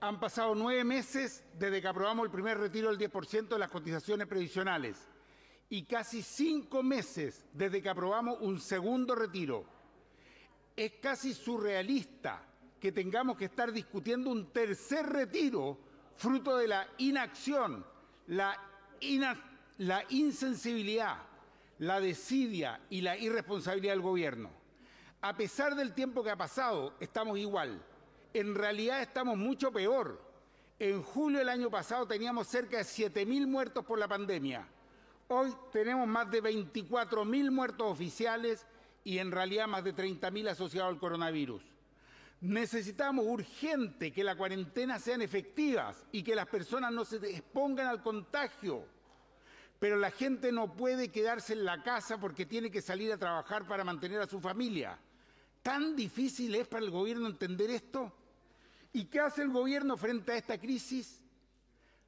Han pasado nueve meses desde que aprobamos el primer retiro del 10% de las cotizaciones previsionales y casi cinco meses desde que aprobamos un segundo retiro. Es casi surrealista que tengamos que estar discutiendo un tercer retiro fruto de la inacción, la, la insensibilidad, la desidia y la irresponsabilidad del gobierno. A pesar del tiempo que ha pasado, estamos igual en realidad estamos mucho peor. En julio del año pasado teníamos cerca de 7.000 muertos por la pandemia. Hoy tenemos más de 24.000 muertos oficiales y en realidad más de 30.000 asociados al coronavirus. Necesitamos urgente que la cuarentena sean efectivas y que las personas no se expongan al contagio. Pero la gente no puede quedarse en la casa porque tiene que salir a trabajar para mantener a su familia. ¿Tan difícil es para el gobierno entender esto? ¿Y qué hace el gobierno frente a esta crisis?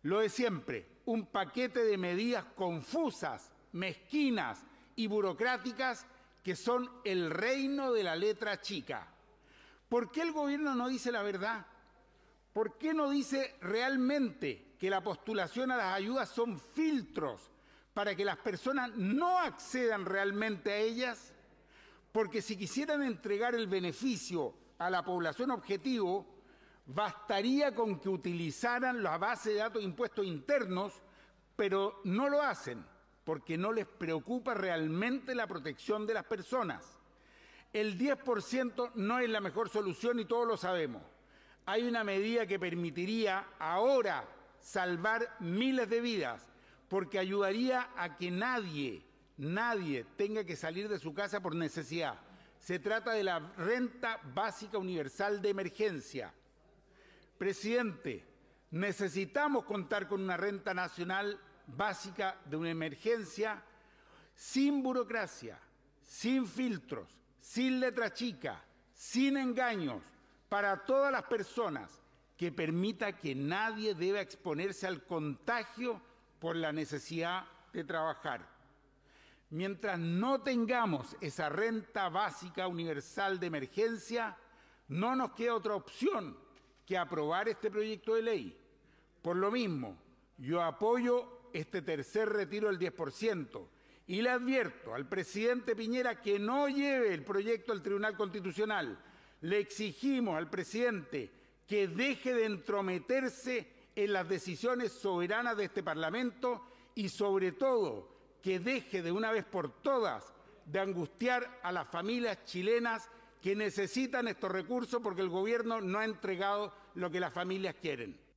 Lo de siempre, un paquete de medidas confusas, mezquinas y burocráticas que son el reino de la letra chica. ¿Por qué el gobierno no dice la verdad? ¿Por qué no dice realmente que la postulación a las ayudas son filtros para que las personas no accedan realmente a ellas? Porque si quisieran entregar el beneficio a la población objetivo, bastaría con que utilizaran la base de datos impuestos internos, pero no lo hacen porque no les preocupa realmente la protección de las personas. El 10% no es la mejor solución y todos lo sabemos. Hay una medida que permitiría ahora salvar miles de vidas porque ayudaría a que nadie nadie tenga que salir de su casa por necesidad. Se trata de la renta básica universal de emergencia. Presidente, necesitamos contar con una renta nacional básica de una emergencia sin burocracia, sin filtros, sin letra chica, sin engaños, para todas las personas, que permita que nadie deba exponerse al contagio por la necesidad de trabajar. Mientras no tengamos esa renta básica universal de emergencia, no nos queda otra opción que aprobar este proyecto de ley. Por lo mismo, yo apoyo este tercer retiro del 10% y le advierto al presidente Piñera que no lleve el proyecto al Tribunal Constitucional. Le exigimos al presidente que deje de entrometerse en las decisiones soberanas de este Parlamento y sobre todo que deje de una vez por todas de angustiar a las familias chilenas que necesitan estos recursos porque el gobierno no ha entregado lo que las familias quieren.